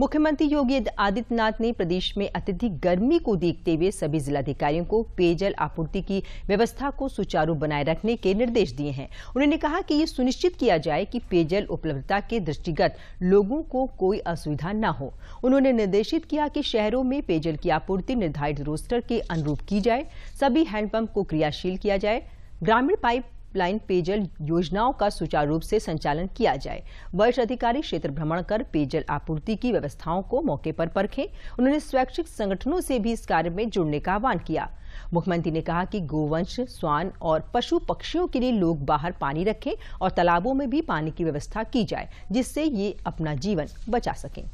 मुख्यमंत्री योगी आदित्यनाथ ने प्रदेश में अत्यधिक गर्मी को देखते हुए सभी जिलाधिकारियों को पेयजल आपूर्ति की व्यवस्था को सुचारू बनाए रखने के निर्देश दिए हैं उन्होंने कहा कि ये सुनिश्चित किया जाए कि पेयजल उपलब्धता के दृष्टिगत लोगों को कोई असुविधा न हो उन्होंने निर्देशित किया कि शहरों में पेयजल की आपूर्ति निर्धारित रोस्टर के अनुरूप की जाए सभी हैंडपंप को क्रियाशील किया जाए ग्रामीण पाइप पाइपलाइन पेयजल योजनाओं का सुचारू रूप से संचालन किया जाए वरिष्ठ अधिकारी क्षेत्र भ्रमण कर पेयजल आपूर्ति की व्यवस्थाओं को मौके पर परखें उन्होंने स्वैच्छिक संगठनों से भी इस कार्य में जुड़ने का आह्वान किया मुख्यमंत्री ने कहा कि गोवंश स्वान और पशु पक्षियों के लिए लोग बाहर पानी रखें और तालाबों में भी पानी की व्यवस्था की जाए जिससे ये अपना जीवन बचा सकें